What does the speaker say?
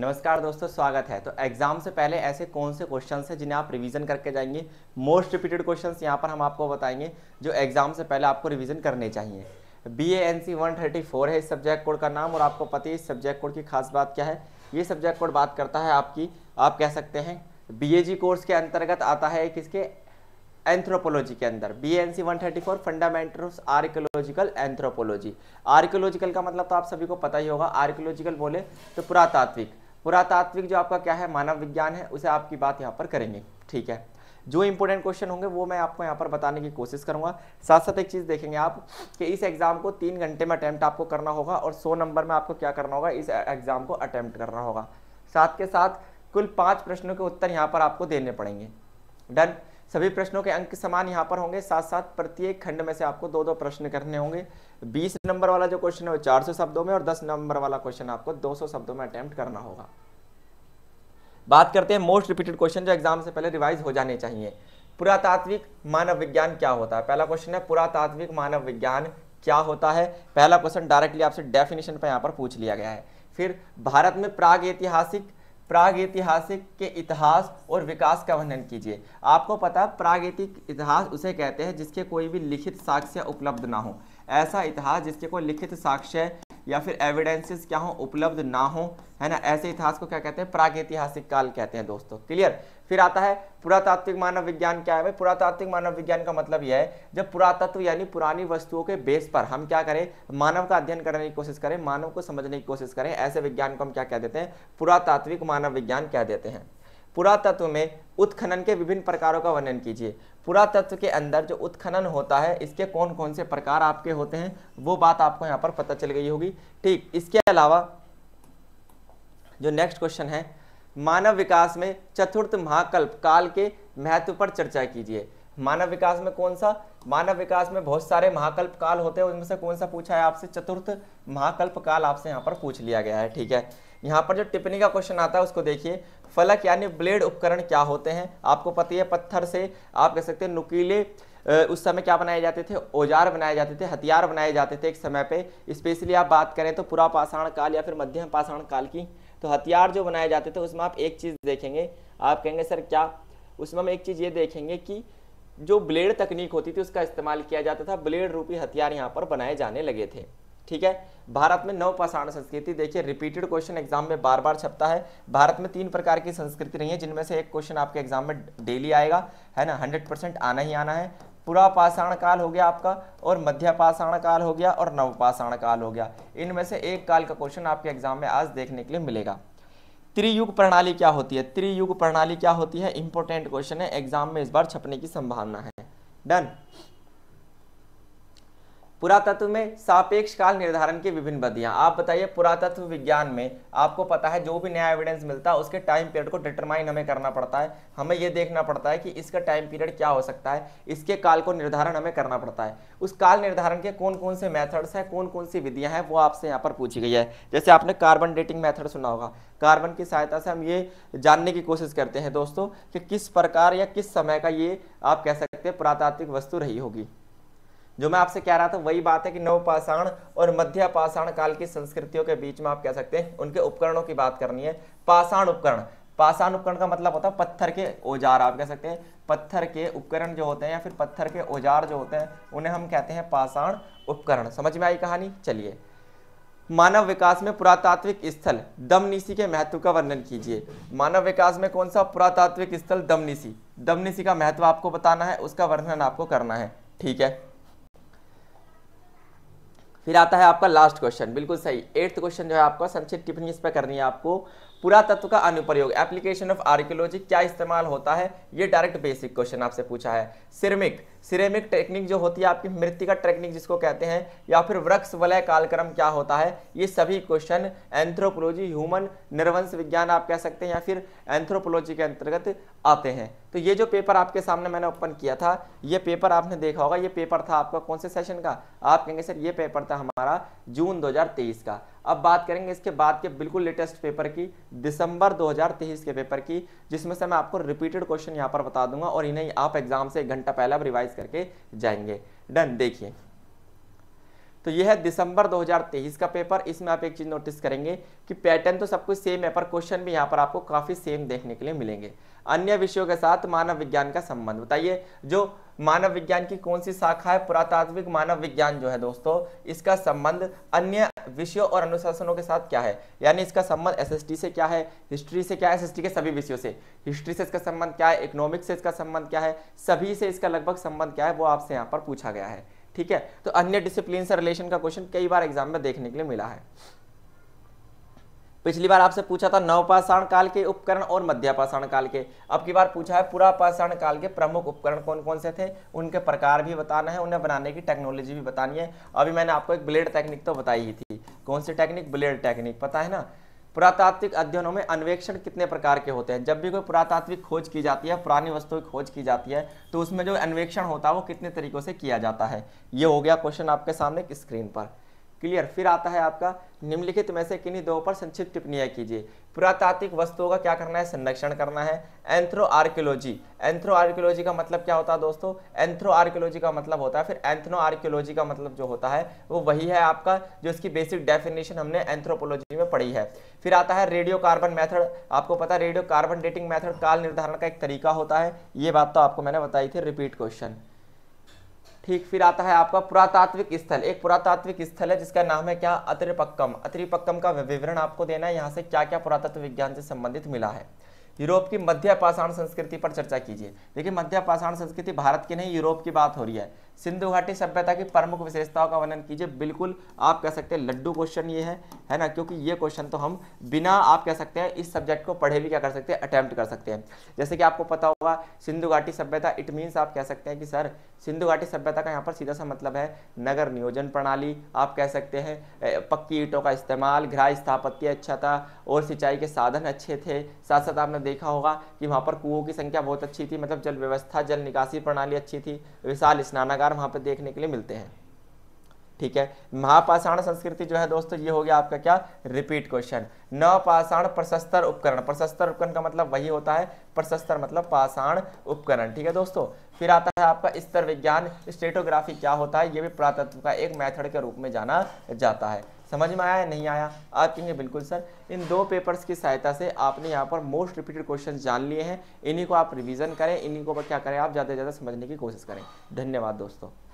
नमस्कार दोस्तों स्वागत है तो एग्जाम से पहले ऐसे कौन से क्वेश्चन हैं जिन्हें आप रिवीजन करके जाएंगे मोस्ट रिपीटेड क्वेश्चन यहाँ पर हम आपको बताएंगे जो एग्जाम से पहले आपको रिवीजन करने चाहिए B A N C one thirty four है इस सब्जेक्ट कोड का नाम और आपको पता है इस सब्जेक्ट कोड की खास बात क्या है ये सब्जेक्ट कोड बात करता है आपकी आप कह सकते हैं बी ए जी कोर्स के अंतर्गत आता है किसके एंथ्रोपोलॉजी के अंदर B N C one thirty four fundamental archaeological anthropology archaeological का मतलब तो आप सभी को पता ही होगा आर्कोलॉजिकल बोले तो पुरातात्विक पुरातात्विक जो आपका क्या है मानव विज्ञान है उसे आपकी बात यहाँ पर करेंगे ठीक है जो इंपॉर्टेंट क्वेश्चन होंगे वो मैं आपको यहाँ पर बताने की कोशिश करूँगा साथ साथ एक चीज़ देखेंगे आप कि इस एग्ज़ाम को तीन घंटे में अटैम्प्ट आपको करना होगा और सौ नंबर में आपको क्या करना होगा इस एग्ज़ाम को अटैम्प्ट करना होगा साथ के साथ कुल पाँच प्रश्नों के उत्तर यहाँ पर आपको देने पड़ेंगे डन सभी प्रश्नों के अंक समान यहाँ पर होंगे साथ साथ प्रत्येक खंड में से आपको दो दो प्रश्न करने होंगे बीस नंबर वाला जो क्वेश्चन है वो चार शब्दों में और दस नंबर वाला क्वेश्चन आपको दो शब्दों में अटैम्प्ट करना होगा बात करते हैं मोस्ट रिपीटेड क्वेश्चन जो एग्जाम से पहले रिवाइज हो जाने चाहिए पुरातात्विक मानव विज्ञान क्या होता है पहला क्वेश्चन है पुरातात्विक मानव विज्ञान क्या होता है पहला क्वेश्चन डायरेक्टली आपसे डेफिनेशन पर यहाँ पर पूछ लिया गया है फिर भारत में प्राग ऐतिहासिक प्राग ऐतिहासिक के इतिहास और विकास का वर्णन कीजिए आपको पता प्रागैतिक इतिहास उसे कहते हैं जिसके कोई भी लिखित साक्ष्य उपलब्ध ना हो ऐसा इतिहास जिसके कोई लिखित साक्ष्य या फिर एविडेंसेस क्या हो उपलब्ध ना हो है ना ऐसे इतिहास को क्या कहते हैं प्राग ऐतिहासिक काल कहते हैं दोस्तों क्लियर फिर आता है पुरातात्विक मानव विज्ञान क्या है भाई पुरातात्विक मानव विज्ञान का मतलब यह है जब पुरातत्व यानी पुरानी वस्तुओं के बेस पर हम क्या करें मानव का अध्ययन करने की कोशिश करें मानव को समझने की कोशिश करें ऐसे विज्ञान को हम क्या कह देते हैं पुरातात्विक मानव विज्ञान कह देते हैं पुरातत्व में उत्खनन के विभिन्न प्रकारों का वर्णन कीजिए पुरातत्व के अंदर जो उत्खनन होता है इसके कौन कौन से प्रकार आपके होते हैं वो बात आपको यहाँ पर पता चल गई होगी ठीक इसके अलावा जो नेक्स्ट क्वेश्चन है मानव विकास में चतुर्थ महाकल्प काल के महत्व पर चर्चा कीजिए मानव विकास में कौन सा मानव विकास में बहुत सारे महाकल्प काल होते हैं उनमें से कौन सा पूछा है आपसे चतुर्थ महाकल्प काल आपसे यहाँ पर पूछ लिया गया है ठीक है यहाँ पर जो टिप्पणी का क्वेश्चन आता है उसको देखिए फलक यानी ब्लेड उपकरण क्या होते हैं आपको पता है पत्थर से आप कह सकते हैं नुकीले उस समय क्या बनाए जाते थे औजार बनाए जाते थे हथियार बनाए जाते थे एक समय पे स्पेशली आप बात करें तो पूरा पाषाण काल या फिर मध्यम पाषाण काल की तो हथियार जो बनाए जाते थे उसमें आप एक चीज़ देखेंगे आप कहेंगे सर क्या उसमें हम एक चीज़ ये देखेंगे कि जो ब्लेड तकनीक होती थी उसका इस्तेमाल किया जाता था ब्लेड रूपी हथियार यहाँ पर बनाए जाने लगे थे ठीक है भारत में नव पाषाण संस्कृति देखिए रिपीटेड क्वेश्चन एग्जाम में बार बार छपता है भारत में तीन प्रकार की संस्कृति रही है जिनमें से एक क्वेश्चन आपके एग्जाम में डेली आएगा है ना हंड्रेड परसेंट आना ही आना है पूरा पाषाण काल हो गया आपका और मध्य पाषाण काल हो गया और नवपाषाण काल हो गया इनमें से एक काल का क्वेश्चन आपके एग्जाम में आज देखने के लिए मिलेगा त्रियुग प्रणाली क्या होती है त्रियुग प्रणाली क्या होती है इंपॉर्टेंट क्वेश्चन है एग्जाम में इस बार छपने की संभावना है डन पुरातत्व में सापेक्ष काल निर्धारण की विभिन्न विधियां आप बताइए पुरातत्व विज्ञान में आपको पता है जो भी नया एविडेंस मिलता है उसके टाइम पीरियड को डिटरमाइन हमें करना पड़ता है हमें यह देखना पड़ता है कि इसका टाइम पीरियड क्या हो सकता है इसके काल को निर्धारण हमें करना पड़ता है उस काल निर्धारण के कौन कौन से मैथड्स हैं कौन कौन सी विधियाँ हैं वो आपसे यहाँ पर पूछी गई है जैसे आपने कार्बन डेटिंग मैथड सुना होगा कार्बन की सहायता से हम ये जानने की कोशिश करते हैं दोस्तों कि किस प्रकार या किस समय का ये आप कह सकते हैं पुरातात्विक वस्तु रही होगी जो मैं आपसे कह रहा था वही बात है कि नवपाषाण और मध्य पाषाण काल की संस्कृतियों के बीच में आप कह सकते हैं उनके उपकरणों की बात करनी है पाषाण उपकरण पाषाण उपकरण का मतलब होता है पत्थर के औजार आप कह सकते हैं पत्थर के उपकरण जो होते हैं या फिर पत्थर के औजार जो होते हैं उन्हें हम कहते हैं पाषाण उपकरण समझ में आई कहानी चलिए मानव विकास में पुरातात्विक स्थल दमनीसी के महत्व का वर्णन कीजिए मानव विकास में कौन सा पुरातात्विक स्थल दमनीसी दमनीसी का महत्व आपको बताना है उसका वर्णन आपको करना है ठीक है फिर आता है आपका लास्ट क्वेश्चन बिल्कुल सही एट्थ क्वेश्चन जो है आपका संक्षिप्त टिप्पणी इस पर करनी है आपको पुरातत्व का अनुप्रयोग एप्लीकेशन ऑफ आर्कियोलॉजी क्या इस्तेमाल होता है ये डायरेक्ट बेसिक क्वेश्चन आपसे पूछा है सिरेमिक सिरेमिक टेक्निक जो होती है आपकी मृतिका टेक्निक जिसको कहते हैं या फिर वृक्ष वलय कालक्रम क्या होता है ये सभी क्वेश्चन एंथ्रोपोलॉजी ह्यूमन निर्वंश विज्ञान आप कह सकते हैं या फिर एंथ्रोपोलॉजी के अंतर्गत आते हैं तो ये जो पेपर आपके सामने मैंने ओपन किया था ये पेपर आपने देखा होगा ये पेपर था आपका कौन से सेशन का आप कहेंगे सर ये पेपर था हमारा जून दो का अब बात करेंगे इसके बाद के बिल्कुल लेटेस्ट पेपर की दिसंबर 2023 के पेपर की जिसमें से मैं आपको रिपीटेड क्वेश्चन यहाँ पर बता दूंगा और इन्हें आप एग्जाम से एक घंटा पहले अब रिवाइज करके जाएंगे डन देखिए तो यह है दिसंबर 2023 का पेपर इसमें आप एक चीज़ नोटिस करेंगे कि पैटर्न तो सब कुछ सेम है पर क्वेश्चन भी यहाँ पर आपको काफ़ी सेम देखने के लिए मिलेंगे अन्य विषयों के साथ मानव विज्ञान का संबंध बताइए जो मानव विज्ञान की कौन सी शाखा है पुरातात्विक मानव विज्ञान जो है दोस्तों इसका संबंध अन्य विषयों और अनुशासनों के साथ क्या है यानी इसका संबंध एसएसटी से क्या है हिस्ट्री से क्या है एसएसटी के सभी विषयों से हिस्ट्री से इसका संबंध क्या है इकोनॉमिक्स से इसका संबंध क्या है सभी से इसका लगभग संबंध क्या है वो आपसे यहाँ पर पूछा गया है ठीक है तो अन्य डिसिप्लिन से रिलेशन का क्वेश्चन कई बार एग्जाम में देखने के लिए मिला है पिछली बार आपसे पूछा था नवपाषाण काल के उपकरण और मध्यपाषाण काल के अब की बार पूछा है पूरा पाषाण काल के प्रमुख उपकरण कौन कौन से थे उनके प्रकार भी बताना है उन्हें बनाने की टेक्नोलॉजी भी बतानी है अभी मैंने आपको एक ब्लेड टेक्निक तो बताई ही थी कौन सी टेक्निक ब्लेड टेक्निक पता है ना पुरातात्विक अध्ययनों में अन्वेक्षण कितने प्रकार के होते हैं जब भी कोई पुरातात्विक खोज की जाती है पुरानी वस्तु की खोज की जाती है तो उसमें जो अन्वेक्षण होता है वो कितने तरीकों से किया जाता है ये हो गया क्वेश्चन आपके सामने स्क्रीन पर क्लियर फिर आता है आपका निम्नलिखित में से किन्हीं दो पर संक्षिप्त टिप्पणियाँ कीजिए पुरातात्विक वस्तुओं का क्या करना है संरक्षण करना है एंथ्रो आर्कियोलॉजी एंथ्रो आर्कियोलॉजी का मतलब क्या होता है दोस्तों एंथ्रो आर्कियोलॉजी का मतलब होता है फिर एंथ्रो आर्कियोलॉजी का मतलब जो होता है वो वही है आपका जो इसकी बेसिक डेफिनेशन हमने एंथ्रोपोलॉजी में पढ़ी है फिर आता है रेडियो कार्बन मैथड आपको पता है रेडियो कार्बन डेटिंग मैथड काल निर्धारण का एक तरीका होता है ये बात तो आपको मैंने बताई थी रिपीट क्वेश्चन ठीक फिर आता है आपका पुरातात्विक स्थल एक पुरातात्विक स्थल है जिसका नाम है क्या अतिरिपक्कम अतिरिपक्कम का विवरण आपको देना है यहाँ से क्या क्या पुरातत्व विज्ञान से संबंधित मिला है यूरोप की मध्य पाषाण संस्कृति पर चर्चा कीजिए देखिए मध्य पाषाण संस्कृति भारत की नहीं यूरोप की बात हो रही है सिंधु घाटी सभ्यता की प्रमुख विशेषताओं का वर्णन कीजिए बिल्कुल आप कह सकते हैं लड्डू क्वेश्चन ये है है ना क्योंकि ये क्वेश्चन तो हम बिना आप कह सकते हैं इस सब्जेक्ट को पढ़े भी क्या कर सकते हैं अटैम्प्ट कर सकते हैं जैसे कि आपको पता होगा सिंधु घाटी सभ्यता इट मीन्स आप कह सकते हैं कि सर सिंधु घाटी सभ्यता का यहाँ पर सीधा सा मतलब है नगर नियोजन प्रणाली आप कह सकते हैं पक्की ईटों का इस्तेमाल घरा स्थापत्य अच्छा था और सिंचाई के साधन अच्छे थे साथ साथ आपने देखा होगा कि वहाँ पर कुओं की संख्या बहुत अच्छी थी मतलब जल व्यवस्था जल निकासी प्रणाली अच्छी थी विशाल स्नानागार प्रकार वहाँ पर देखने के लिए मिलते हैं ठीक है महापाषाण संस्कृति जो है दोस्तों ये हो गया आपका क्या रिपीट क्वेश्चन नवपाषाण प्रशस्तर उपकरण प्रशस्तर उपकरण का मतलब वही होता है प्रशस्तर मतलब पाषाण उपकरण ठीक है दोस्तों फिर आता है आपका स्तर विज्ञान स्टेटोग्राफी क्या होता है ये भी पुरातत्व का एक मेथड के रूप में जाना जाता है समझ में आया नहीं आया आप कहेंगे बिल्कुल सर इन दो पेपर्स की सहायता से आपने यहाँ पर मोस्ट रिपीटेड क्वेश्चन जान लिए हैं इन्हीं को आप रिवीजन करें इन्हीं को क्या करें आप ज़्यादा से ज़्यादा समझने की कोशिश करें धन्यवाद दोस्तों